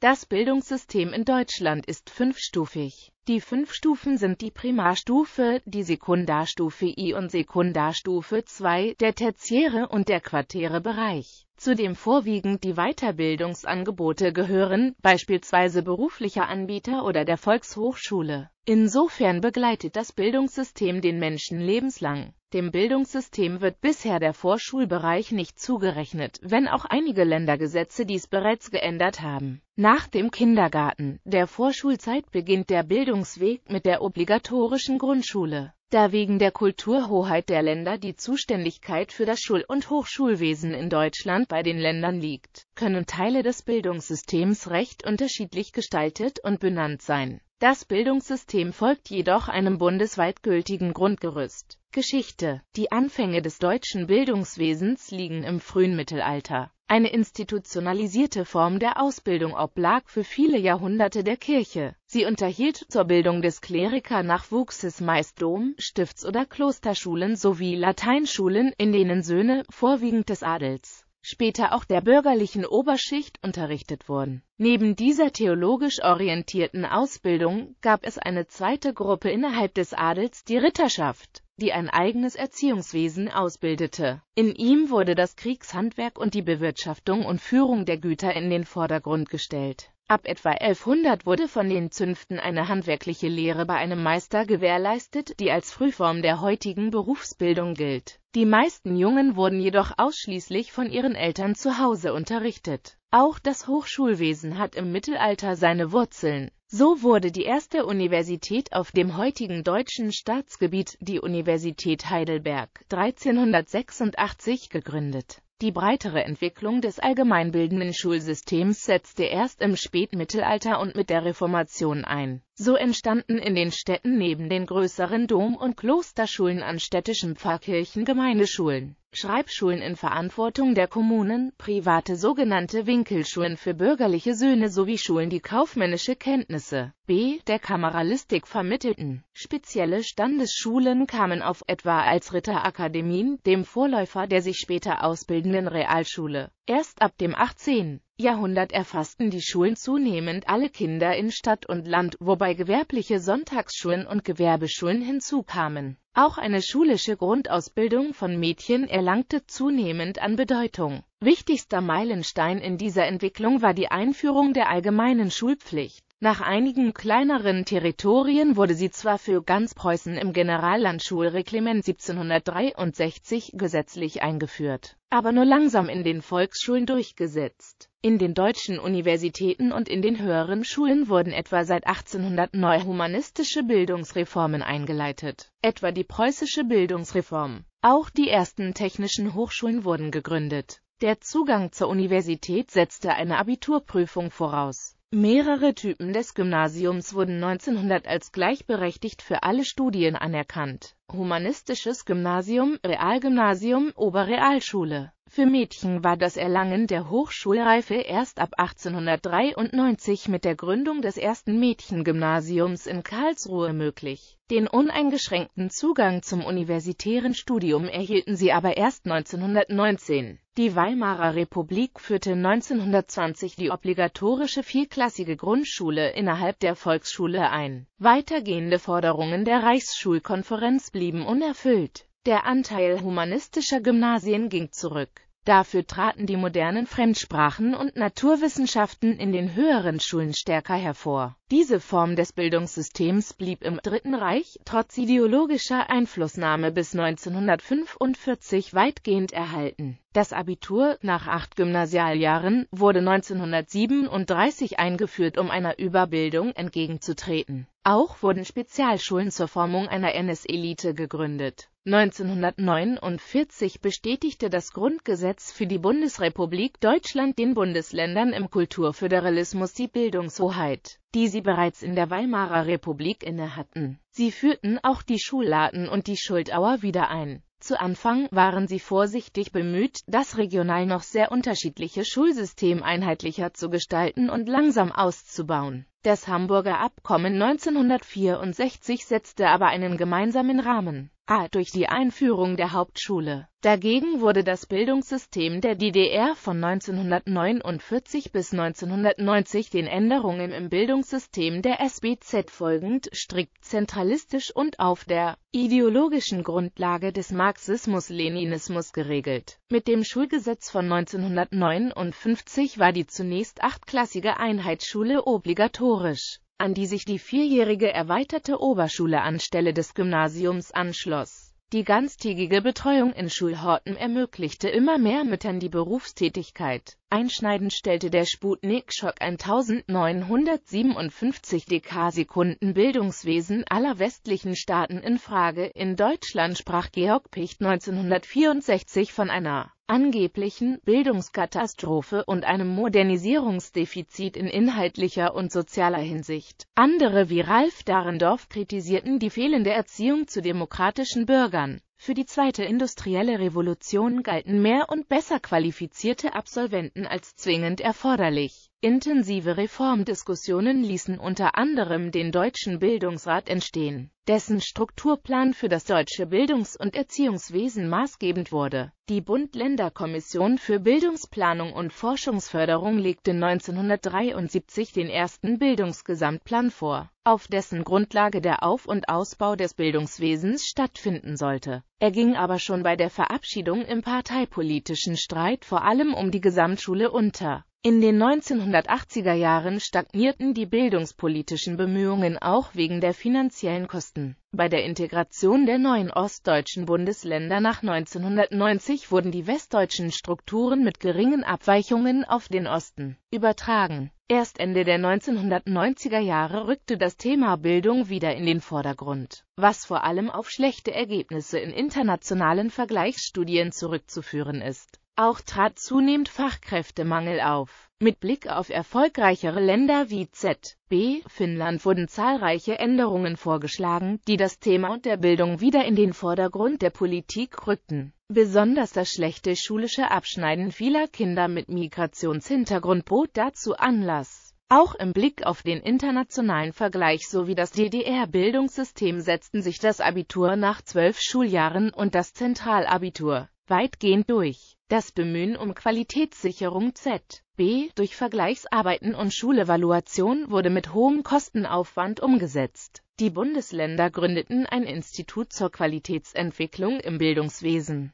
Das Bildungssystem in Deutschland ist fünfstufig. Die fünf Stufen sind die Primarstufe, die Sekundarstufe I und Sekundarstufe II, der tertiäre und der quartäre Bereich, zu dem vorwiegend die Weiterbildungsangebote gehören, beispielsweise beruflicher Anbieter oder der Volkshochschule. Insofern begleitet das Bildungssystem den Menschen lebenslang. Dem Bildungssystem wird bisher der Vorschulbereich nicht zugerechnet, wenn auch einige Ländergesetze dies bereits geändert haben. Nach dem Kindergarten, der Vorschulzeit beginnt der Bildungsweg mit der obligatorischen Grundschule. Da wegen der Kulturhoheit der Länder die Zuständigkeit für das Schul- und Hochschulwesen in Deutschland bei den Ländern liegt, können Teile des Bildungssystems recht unterschiedlich gestaltet und benannt sein. Das Bildungssystem folgt jedoch einem bundesweit gültigen Grundgerüst. Geschichte. Die Anfänge des deutschen Bildungswesens liegen im frühen Mittelalter. Eine institutionalisierte Form der Ausbildung oblag für viele Jahrhunderte der Kirche. Sie unterhielt zur Bildung des Kleriker Nachwuchses meist Dom-, Stifts- oder Klosterschulen sowie Lateinschulen, in denen Söhne, vorwiegend des Adels, später auch der bürgerlichen Oberschicht unterrichtet wurden. Neben dieser theologisch orientierten Ausbildung gab es eine zweite Gruppe innerhalb des Adels, die Ritterschaft die ein eigenes Erziehungswesen ausbildete. In ihm wurde das Kriegshandwerk und die Bewirtschaftung und Führung der Güter in den Vordergrund gestellt Ab etwa 1100 wurde von den Zünften eine handwerkliche Lehre bei einem Meister gewährleistet, die als Frühform der heutigen Berufsbildung gilt. Die meisten Jungen wurden jedoch ausschließlich von ihren Eltern zu Hause unterrichtet. Auch das Hochschulwesen hat im Mittelalter seine Wurzeln. So wurde die erste Universität auf dem heutigen deutschen Staatsgebiet, die Universität Heidelberg, 1386 gegründet. Die breitere Entwicklung des allgemeinbildenden Schulsystems setzte erst im Spätmittelalter und mit der Reformation ein. So entstanden in den Städten neben den größeren Dom- und Klosterschulen an städtischen Pfarrkirchen Gemeindeschulen Schreibschulen in Verantwortung der Kommunen, private sogenannte Winkelschulen für bürgerliche Söhne sowie Schulen, die kaufmännische Kenntnisse B. der Kameralistik vermittelten. Spezielle Standesschulen kamen auf, etwa als Ritterakademien, dem Vorläufer der sich später ausbildenden Realschule. Erst ab dem 18. Jahrhundert erfassten die Schulen zunehmend alle Kinder in Stadt und Land, wobei gewerbliche Sonntagsschulen und Gewerbeschulen hinzukamen. Auch eine schulische Grundausbildung von Mädchen erlangte zunehmend an Bedeutung. Wichtigster Meilenstein in dieser Entwicklung war die Einführung der allgemeinen Schulpflicht nach einigen kleineren Territorien wurde sie zwar für ganz Preußen im Generallandschulreglement 1763 gesetzlich eingeführt, aber nur langsam in den Volksschulen durchgesetzt. In den deutschen Universitäten und in den höheren Schulen wurden etwa seit 1809 humanistische Bildungsreformen eingeleitet, etwa die preußische Bildungsreform. Auch die ersten technischen Hochschulen wurden gegründet. Der Zugang zur Universität setzte eine Abiturprüfung voraus Mehrere Typen des Gymnasiums wurden 1900 als gleichberechtigt für alle Studien anerkannt. Humanistisches Gymnasium, Realgymnasium, Oberrealschule für Mädchen war das Erlangen der Hochschulreife erst ab 1893 mit der Gründung des ersten Mädchengymnasiums in Karlsruhe möglich. Den uneingeschränkten Zugang zum universitären Studium erhielten sie aber erst 1919. Die Weimarer Republik führte 1920 die obligatorische vierklassige Grundschule innerhalb der Volksschule ein. Weitergehende Forderungen der Reichsschulkonferenz blieben unerfüllt der Anteil humanistischer Gymnasien ging zurück. Dafür traten die modernen Fremdsprachen und Naturwissenschaften in den höheren Schulen stärker hervor. Diese Form des Bildungssystems blieb im Dritten Reich trotz ideologischer Einflussnahme bis 1945 weitgehend erhalten. Das Abitur nach acht Gymnasialjahren wurde 1937 eingeführt, um einer Überbildung entgegenzutreten. Auch wurden Spezialschulen zur Formung einer NS-Elite gegründet. 1949 bestätigte das Grundgesetz für die Bundesrepublik Deutschland den Bundesländern im Kulturföderalismus die Bildungshoheit, die sie bereits in der Weimarer Republik innehatten. Sie führten auch die Schulladen und die Schuldauer wieder ein. Zu Anfang waren sie vorsichtig bemüht, das regional noch sehr unterschiedliche Schulsystem einheitlicher zu gestalten und langsam auszubauen. Das Hamburger Abkommen 1964 setzte aber einen gemeinsamen Rahmen. A. Durch die Einführung der Hauptschule. Dagegen wurde das Bildungssystem der DDR von 1949 bis 1990 den Änderungen im Bildungssystem der SBZ folgend strikt zentralistisch und auf der ideologischen Grundlage des Marxismus-Leninismus geregelt. Mit dem Schulgesetz von 1959 war die zunächst achtklassige Einheitsschule obligatorisch obligatorisch, an die sich die vierjährige erweiterte Oberschule anstelle des Gymnasiums anschloss. Die ganztägige Betreuung in Schulhorten ermöglichte immer mehr Müttern die Berufstätigkeit. Einschneidend stellte der Sputnik-Schock ein 1957 Dekasekunden Bildungswesen aller westlichen Staaten in Frage. In Deutschland sprach Georg Picht 1964 von einer angeblichen Bildungskatastrophe und einem Modernisierungsdefizit in inhaltlicher und sozialer Hinsicht. Andere wie Ralf Dahrendorf kritisierten die fehlende Erziehung zu demokratischen Bürgern. Für die zweite industrielle Revolution galten mehr und besser qualifizierte Absolventen als zwingend erforderlich Intensive Reformdiskussionen ließen unter anderem den Deutschen Bildungsrat entstehen, dessen Strukturplan für das deutsche Bildungs- und Erziehungswesen maßgebend wurde. Die Bund-Länder-Kommission für Bildungsplanung und Forschungsförderung legte 1973 den ersten Bildungsgesamtplan vor, auf dessen Grundlage der Auf- und Ausbau des Bildungswesens stattfinden sollte. Er ging aber schon bei der Verabschiedung im parteipolitischen Streit vor allem um die Gesamtschule unter in den 1980er Jahren stagnierten die bildungspolitischen Bemühungen auch wegen der finanziellen Kosten. Bei der Integration der neuen ostdeutschen Bundesländer nach 1990 wurden die westdeutschen Strukturen mit geringen Abweichungen auf den Osten übertragen. Erst Ende der 1990er Jahre rückte das Thema Bildung wieder in den Vordergrund, was vor allem auf schlechte Ergebnisse in internationalen Vergleichsstudien zurückzuführen ist auch trat zunehmend Fachkräftemangel auf. Mit Blick auf erfolgreichere Länder wie Z.B. Finnland wurden zahlreiche Änderungen vorgeschlagen, die das Thema der Bildung wieder in den Vordergrund der Politik rückten. Besonders das schlechte schulische Abschneiden vieler Kinder mit Migrationshintergrund bot dazu Anlass. Auch im Blick auf den internationalen Vergleich sowie das DDR-Bildungssystem setzten sich das Abitur nach zwölf Schuljahren und das Zentralabitur weitgehend durch. Das Bemühen um Qualitätssicherung Z.B. durch Vergleichsarbeiten und Schulevaluation wurde mit hohem Kostenaufwand umgesetzt. Die Bundesländer gründeten ein Institut zur Qualitätsentwicklung im Bildungswesen